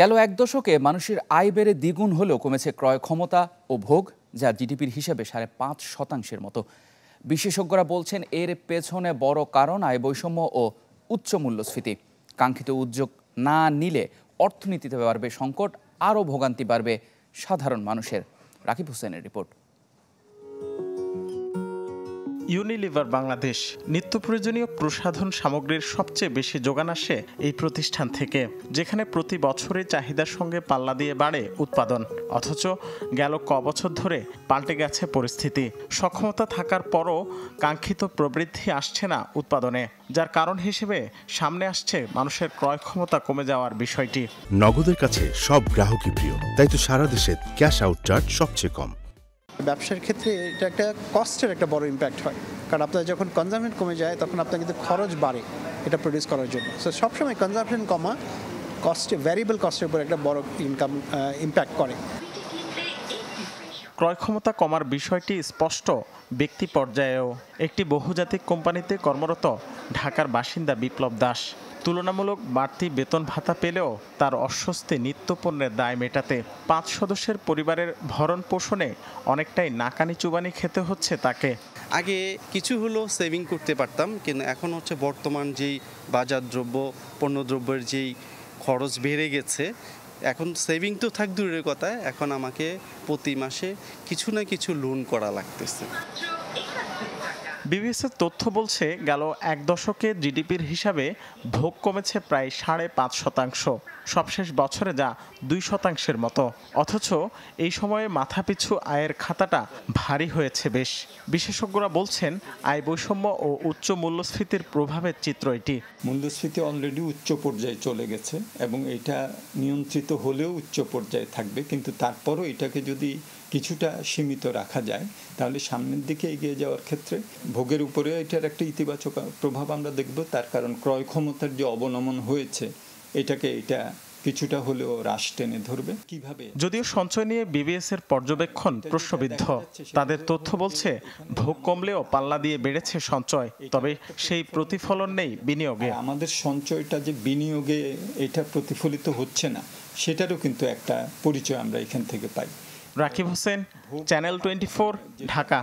গেল এক দশকে মানুষের আয় বেড়ে দ্বিগুণ হলেও কমেছে ক্রয় ক্ষমতা ও ভোগ যা জিডিপির হিসেবে সাড়ে পাঁচ শতাংশের মতো বিশেষজ্ঞরা বলছেন এর পেছনে বড় কারণ আয় বৈষম্য ও উচ্চ মূল্যস্ফীতি কাঙ্ক্ষিত উদ্যোগ না নিলে অর্থনীতিতে বাড়বে সংকট আরও ভোগান্তি বাড়বে সাধারণ মানুষের রাকিব হোসেনের রিপোর্ট ইউনিলিভার বাংলাদেশ নিত্য প্রয়োজনীয় প্রসাধন সামগ্রীর সবচেয়ে বেশি যোগান আসে এই প্রতিষ্ঠান থেকে যেখানে প্রতি বছরে চাহিদার সঙ্গে পাল্লা দিয়ে বাড়ে উৎপাদন অথচ গেল ক বছর ধরে পাল্টে গেছে পরিস্থিতি সক্ষমতা থাকার পরও কাঙ্ক্ষিত প্রবৃদ্ধি আসছে না উৎপাদনে যার কারণ হিসেবে সামনে আসছে মানুষের ক্রয় ক্ষমতা কমে যাওয়ার বিষয়টি নগদের কাছে সব গ্রাহকই প্রিয় তাই তো সারা দেশে ক্যাশ আউট চার্জ সবচেয়ে কম ব্যবসার ক্ষেত্রে এটা একটা কস্টের একটা বড় ইম্প্যাক্ট হয় কারণ আপনার যখন কনজামশন কমে যায় তখন আপনার কিন্তু খরচ বাড়ে এটা প্রডিউস করার জন্য সো সবসময় কনজামশন কমা কস্টে ভ্যারিয়েবল কস্টের উপর একটা বড় ইনকাম ইম্প্যাক্ট করে ক্রয় ক্ষমতা কমার বিষয়টি স্পষ্ট ব্যক্তি পর্যায়েও একটি বহুজাতিক কোম্পানিতে কর্মরত ঢাকার বাসিন্দা বিপ্লব দাস তুলনামূলক বাড়তি বেতন ভাতা পেলেও তার অস্বস্তি নিত্যপণ্যের দায় মেটাতে পাঁচ সদস্যের পরিবারের ভরণ পোষণে অনেকটাই নাকানি চুবানি খেতে হচ্ছে তাকে আগে কিছু হলেও সেভিং করতে পারতাম কিন্তু এখন হচ্ছে বর্তমান যেই বাজার দ্রব্য পণ্যদ্রব্যের যেই খরচ বেড়ে গেছে এখন সেভিং তো থাক দূরের কথা এখন আমাকে প্রতি মাসে কিছু না কিছু লোন করা লাগতেছে বিবিএসের তথ্য বলছে গেল এক দশকে জিডিপির হিসাবে ভোগ কমেছে প্রায় সাড়ে পাঁচ শতাংশ সবশেষ বছরে যা দুই শতাংশের মতো অথচ এই সময়ে মাথাপিছু আয়ের খাতাটা ভারী হয়েছে বেশ বিশেষজ্ঞরা বলছেন আয় বৈষম্য ও উচ্চ মূল্যস্ফীতির প্রভাবের চিত্র এটি মূল্যস্ফীতি অলরেডি উচ্চ পর্যায়ে চলে গেছে এবং এটা নিয়ন্ত্রিত হলেও উচ্চ পর্যায়ে থাকবে কিন্তু তারপরও এটাকে যদি কিছুটা সীমিত রাখা যায় তাহলে সামনের দিকে এগিয়ে যাওয়ার ক্ষেত্রে ভোগের উপরে এটার একটা ইতিবাচক প্রভাব আমরা দেখব তার কারণ ক্রয় ক্ষমতার যে অবনমন হয়েছে এটাকে এটা কিছুটা হলেও হ্রাস টেনে ধরবে কিভাবে যদিও সঞ্চয় নিয়ে বিবিএস এর পর্যবেক্ষণ প্রশ্নবিদ্ধ তাদের তথ্য বলছে ভোগ কমলেও পাল্লা দিয়ে বেড়েছে সঞ্চয় তবে সেই প্রতিফলন নেই বিনিয়োগে আমাদের সঞ্চয়টা যে বিনিয়োগে এটা প্রতিফলিত হচ্ছে না সেটারও কিন্তু একটা পরিচয় আমরা এখান থেকে পাই রাকিব হোসেন চ্যানেল টোয়েন্টি ঢাকা